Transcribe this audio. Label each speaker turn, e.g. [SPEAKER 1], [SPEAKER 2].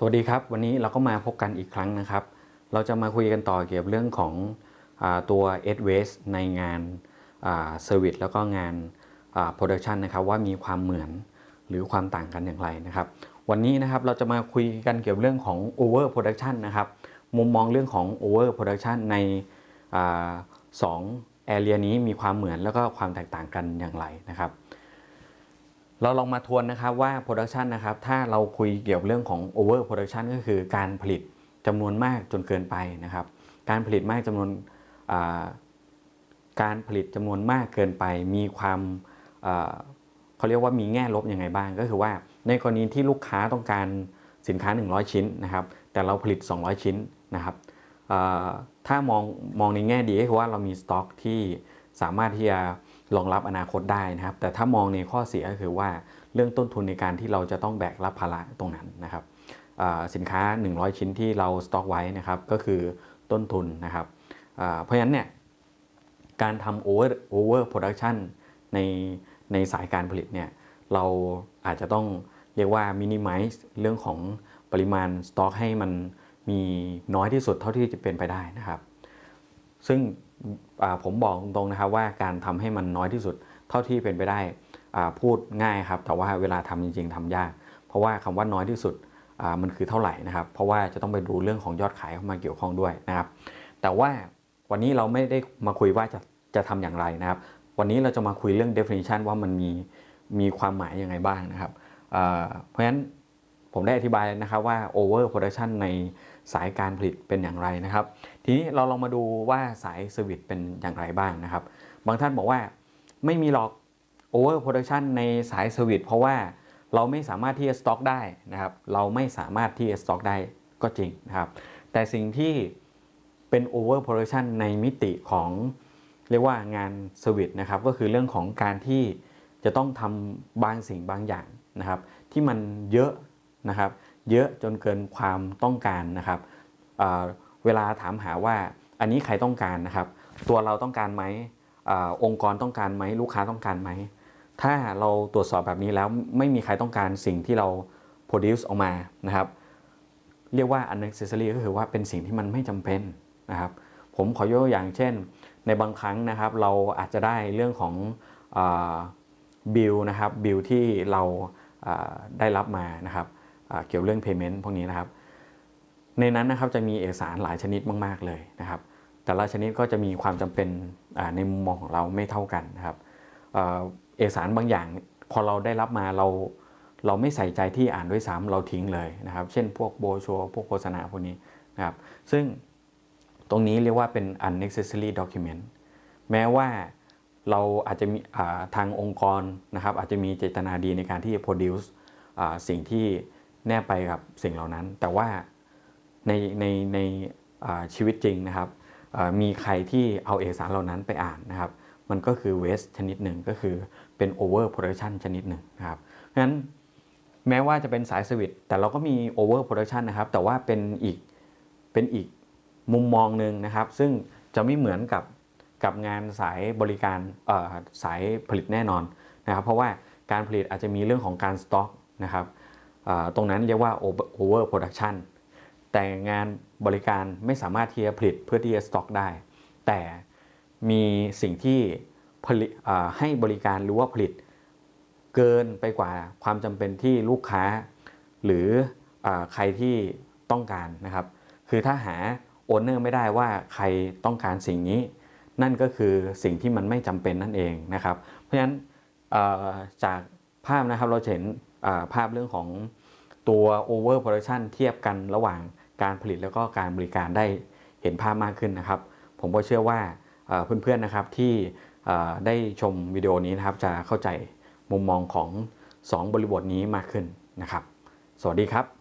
[SPEAKER 1] สวัสดีครับ วันนี้เราก็มาพบกันอีกครั้งนะครับ เราจะมาคุยกันต่อเกี่ยวกับเรื่องของอตัว e d w a s t ในงานเซอร์วิสแล้วก็งานโปรดักชันนะครับ ว่ามีความเหมือนหรือความต่างกันอย่างไรนะครับ วันนี้นะครับเราจะมาคุยกันเกี่ยวกับเรื่องของ over production นะครับมุมมองเรื่องของ over production ในอสองแอเรียนี้มีความเหมือนแล้วก็ความแตกต่างกันอย่างไรนะครับเราลองมาทวนนะครับว่าโปรดักชันนะครับถ้าเราคุยเกี่ยวกับเรื่องของโอเวอร์โปรดักชันก็คือการผลิตจำนวนมากจนเกินไปนะครับ การผลิตมากจำนวนการผลิตจำนวนมากเกินไปมีความเขาเรียกว่ามีแง่ลบยังไงบ้าง ก็คือว่าในกรณีที่ลูกค้าต้องการสินค้า 100 ชิ้นนะครับ แต่เราผลิต 200 ชิ้นนะครับถ้ามองมองในแง่ดีก็คือว่าเรามีสต็อกที่สามารถที่จะรองรับอนาคตได้นะครับ แต่ถ้ามองในข้อเสียก็คือว่าเรื่องต้นทุนในการที่เราจะต้องแบกรับภาระตรงนั้นนะครับ สินค้า 100 ชิ้นที่เราสต็อกไว้นะครับ ก็คือต้นทุนนะครับ เพราะฉะนั้นเนี่ยการทำโอเวอร์โอเวอร์โปรดักชันในในสายการผลิตเนี่ยเราอาจจะต้องเรียกว่ามินิมัลเรื่องของปริมาณสต็อกให้มันมีน้อยที่สุดเท่าที่จะเป็นไปได้นะครับ ซึ่งผมบอกตรงๆ นะครับว่าการทำให้มันน้อยที่สุด เท่าที่เป็นไปได้พูดง่ายครับแต่ว่าเวลาทำจริงๆทำยาก เพราะว่าคำว่าน้อยที่สุดมันคือเท่าไหร่นะครับ เพราะว่าจะต้องไปดูเรื่องของยอดขายเข้ามาเกี่ยวข้องด้วยนะครับ แต่ว่าวันนี้เราไม่ได้มาคุยว่าจะ จะทำอย่างไรนะครับ วันนี้เราจะมาคุยเรื่อง definition ว่ามันมีมีความหมายยังไงบ้างนะครับเพราะฉะนั้นผมได้อธิบายนะครับว่า over production ในสายการผลิตเป็นอย่างไรนะครับ ทีนี้เราลองมาดูว่าสายเซอร์วิสเป็นอย่างไรบ้างนะครับ บางท่านบอกว่าไม่มีหรอกโอเวอร์โปรดักชันในสายเซอร์วิสเพราะว่าเราไม่สามารถที่จะสต็อกได้นะครับ เราไม่สามารถที่จะสต็อกได้ก็จริงนะครับแต่สิ่งที่เป็น โอเวอร์โปรดักชันในมิติของ เรียกว่างานเซอร์วิสนะครับ ก็คือเรื่องของการที่จะต้องทำบางสิ่งบางอย่างนะครับ ที่มันเยอะนะครับเยอะจนเกินความต้องการนะครับ เวลาถามหาว่าอันนี้ใครต้องการนะครับ ตัวเราต้องการไหมอองค์กรต้องการไหม ลูกค้าต้องการไหม ถ้าเราตรวจสอบแบบนี้แล้วไม่มีใครต้องการสิ่งที่เรา produce ออกมานะครับ เรียกว่า unnecessary ก็คือว่าเป็นสิ่งที่มันไม่จำเป็นนะครับ ผมขอยกตัวอย่างเช่น ในบางครั้งนะครับเราอาจจะได้เรื่องของบิลนะครับบิลที่เราได้รับมานะครับเกี่ยวเรื่อง payment พวกนี้นะครับ ในนั้นนะครับจะมีเอกสารหลายชนิดมาก ๆ เลยนะครับ แต่ละชนิดก็จะมีความจำเป็นในมุมมองของเราไม่เท่ากันนะครับเอกสารบางอย่างพอเราได้รับมาเราเราไม่ใส่ใจที่อ่านด้วยซ้ำเราทิ้งเลยนะครับ เช่นพวกโบชัวพวกโฆษณาพวกนี้นะครับ ซึ่งตรงนี้เรียกว่าเป็น unnecessary document แม้ว่าเราอาจจะมีทางองค์กรนะครับอาจจะมีเจตนาดีในการที่จะ produce สิ่งที่แนบไปกับสิ่งเหล่านั้น แต่ว่าในในในชีวิตจริงนะครับมีใครที่เอาเอกสารเหล่านั้นไปอ่านนะครับ มันก็คือเวสชนิดหนึ่งก็คือเป็นโอเวอร์โปรดักชันชนิดหนึ่งครับเพราะฉะนั้นแม้ว่าจะเป็นสายสวิตแต่เราก็มีโอเวอร์โปรดักชันนะครับ แต่ว่าเป็นอีกเป็นอีกมุมมองหนึ่งนะครับ ซึ่งจะไม่เหมือนกับกับงานสายบริการสายผลิตแน่นอนนะครับ เพราะว่าการผลิตอาจจะมีเรื่องของการสต็อกนะครับตรงนั้นเรียกว่า over production แต่งานบริการไม่สามารถที่จะผลิตเพื่อที่จะสต็อกได้ แต่มีสิ่งที่ผลิตให้บริการหรือว่าผลิตเกินไปกว่าความจำเป็นที่ลูกค้า หรืออใครที่ต้องการนะครับ คือถ้าหาโอนเนอร์ไม่ได้ว่าใครต้องการสิ่งนี้ นั่นก็คือสิ่งที่มันไม่จำเป็นนั่นเองนะครับ เพราะฉะนั้นจากภาพนะครับเราเห็นภาพเรื่องของตัว over production เทียบกันระหว่างการผลิตแล้วก็การบริการได้เห็นภาพมากขึ้นนะครับ ผมก็เชื่อว่าเพื่อนๆนะครับที่ได้ชมวิดีโอนี้นะครับจะเข้าใจมุมมองของ 2 บริบทนี้มากขึ้นนะครับ สวัสดีครับ